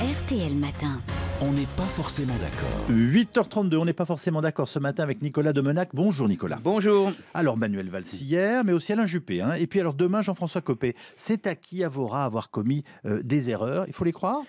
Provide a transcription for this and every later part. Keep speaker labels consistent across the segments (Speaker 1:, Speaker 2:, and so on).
Speaker 1: RTL Matin. On n'est pas forcément d'accord. 8h32, on n'est pas forcément d'accord ce matin avec Nicolas Domenac. Bonjour Nicolas. Bonjour. Alors Manuel Valls hier, mais aussi Alain Juppé. Hein. Et puis alors demain, Jean-François Copé. C'est à qui avouera avoir commis euh, des erreurs Il faut les croire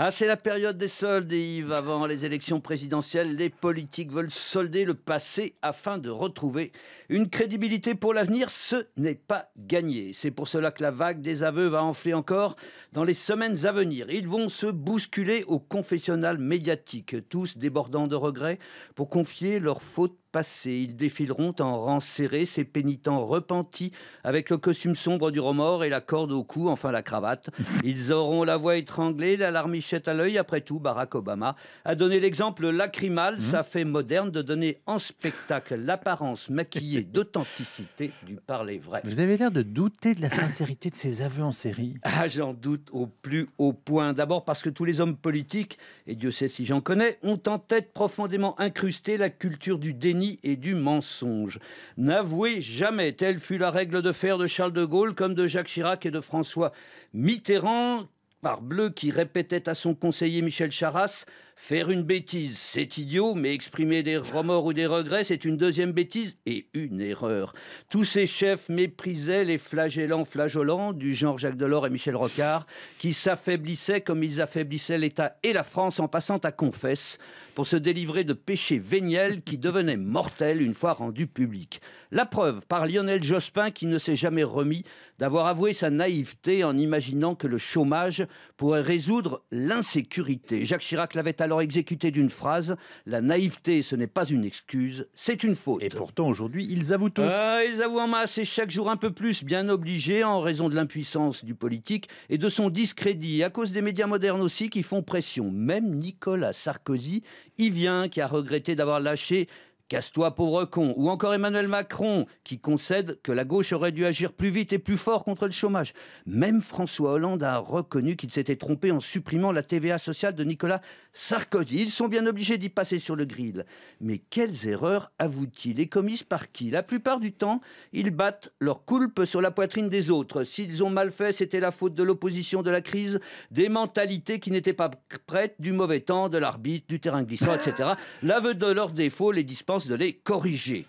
Speaker 1: ah, c'est la période des soldes, Yves. Avant les élections présidentielles, les politiques veulent solder le passé afin de retrouver une crédibilité pour l'avenir. Ce n'est pas gagné. C'est pour cela que la vague des aveux va enfler encore dans les semaines à venir. Ils vont se bousculer au confessionnal médiatique, tous débordant de regrets, pour confier leurs fautes passé. Ils défileront en rang serré, ces pénitents repentis, avec le costume sombre du remords et la corde au cou, enfin la cravate. Ils auront la voix étranglée, la larmichette à l'œil. Après tout, Barack Obama a donné l'exemple lacrymal. Mmh. Ça fait moderne de donner en spectacle l'apparence maquillée d'authenticité du parler vrai. Vous avez l'air de douter de la sincérité de ces aveux en série. Ah, j'en doute au plus haut point. D'abord parce que tous les hommes politiques, et Dieu sait si j'en connais, ont en tête profondément incrusté la culture du déni et du mensonge. N'avouez jamais, telle fut la règle de fer de Charles de Gaulle comme de Jacques Chirac et de François Mitterrand, Parbleu qui répétait à son conseiller Michel Charras Faire une bêtise, c'est idiot, mais exprimer des remords ou des regrets, c'est une deuxième bêtise et une erreur. Tous ces chefs méprisaient les flagellants flageolants du genre Jacques Delors et Michel Rocard, qui s'affaiblissaient comme ils affaiblissaient l'État et la France en passant à confesse pour se délivrer de péchés véniels qui devenaient mortels une fois rendus publics. La preuve par Lionel Jospin qui ne s'est jamais remis d'avoir avoué sa naïveté en imaginant que le chômage pourrait résoudre l'insécurité. Jacques Chirac l'avait alors exécuté d'une phrase La naïveté, ce n'est pas une excuse, c'est une faute. Et pourtant, aujourd'hui, ils avouent tous. Euh, ils avouent en masse et chaque jour un peu plus, bien obligés en raison de l'impuissance du politique et de son discrédit, à cause des médias modernes aussi qui font pression. Même Nicolas Sarkozy y vient, qui a regretté d'avoir lâché Casse-toi, pauvre con, ou encore Emmanuel Macron, qui concède que la gauche aurait dû agir plus vite et plus fort contre le chômage. Même François Hollande a reconnu qu'il s'était trompé en supprimant la TVA sociale de Nicolas Sarkozy. Ils sont bien obligés d'y passer sur le grill. Mais quelles erreurs avouent-ils et commises par qui La plupart du temps, ils battent leur coulpe sur la poitrine des autres. S'ils ont mal fait, c'était la faute de l'opposition, de la crise, des mentalités qui n'étaient pas prêtes, du mauvais temps, de l'arbitre, du terrain glissant, etc. L'aveu de leurs défauts les dispense de les corriger.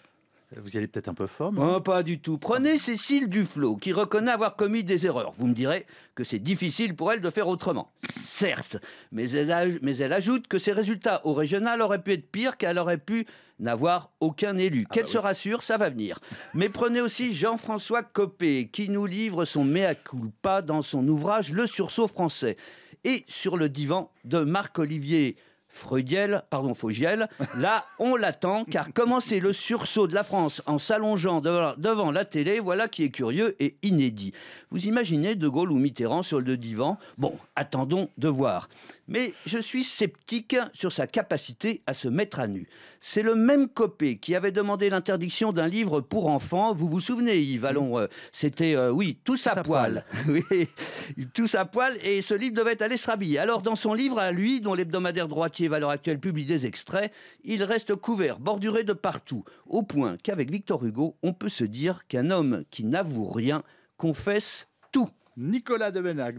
Speaker 1: Vous y allez peut-être un peu fort, mais... Oh, pas du tout. Prenez Cécile Duflot, qui reconnaît avoir commis des erreurs. Vous me direz que c'est difficile pour elle de faire autrement. Certes, mais elle, ajoute que ses résultats au régional auraient pu être pires, qu'elle aurait pu n'avoir aucun élu. Ah qu'elle bah se rassure, ça va venir. Mais prenez aussi Jean-François Copé, qui nous livre son mea culpa dans son ouvrage Le sursaut français. Et sur le divan de Marc-Olivier Freudiel, pardon, Fogiel. Là, on l'attend, car commencer le sursaut de la France en s'allongeant devant la télé Voilà qui est curieux et inédit. Vous imaginez De Gaulle ou Mitterrand sur le divan Bon, attendons de voir. Mais je suis sceptique sur sa capacité à se mettre à nu. C'est le même Copé qui avait demandé l'interdiction d'un livre pour enfants. Vous vous souvenez, Yves Allons, euh, c'était, euh, oui, tous à, poil. oui, tous à poil. Et ce livre devait aller se rhabiller. Alors, dans son livre à lui, dont l'hebdomadaire droitier et à l'heure actuelle publie des extraits. Il reste couvert, borduré de partout, au point qu'avec Victor Hugo, on peut se dire qu'un homme qui n'avoue rien confesse tout. Nicolas de